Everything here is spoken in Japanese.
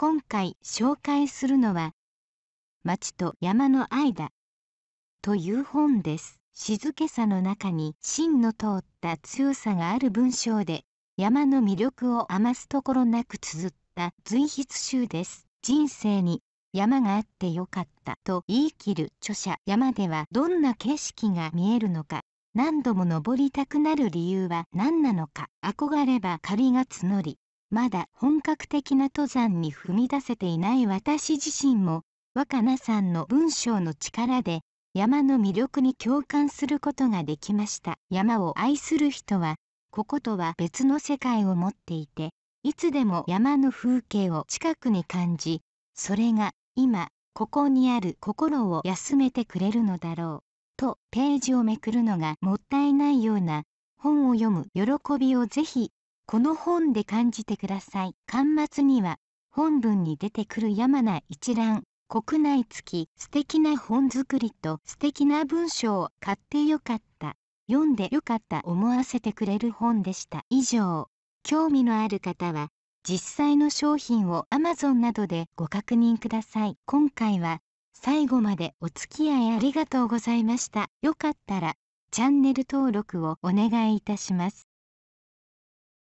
今回紹介するのは「町と山の間」という本です。静けさの中に芯の通った強さがある文章で山の魅力を余すところなく綴った随筆集です。人生に山があってよかったと言い切る著者山ではどんな景色が見えるのか何度も登りたくなる理由は何なのか憧れば借りが募りまだ本格的な登山に踏み出せていない私自身も若菜さんの文章の力で山の魅力に共感することができました山を愛する人はこことは別の世界を持っていていつでも山の風景を近くに感じそれが今ここにある心を休めてくれるのだろうとページをめくるのがもったいないような本を読む喜びをぜひこの本で感じてください。巻末には本文に出てくる山名一覧、国内付き素敵な本作りと素敵な文章を買ってよかった。読んでよかった思わせてくれる本でした。以上、興味のある方は実際の商品を Amazon などでご確認ください。今回は最後までお付き合いありがとうございました。よかったらチャンネル登録をお願いいたします。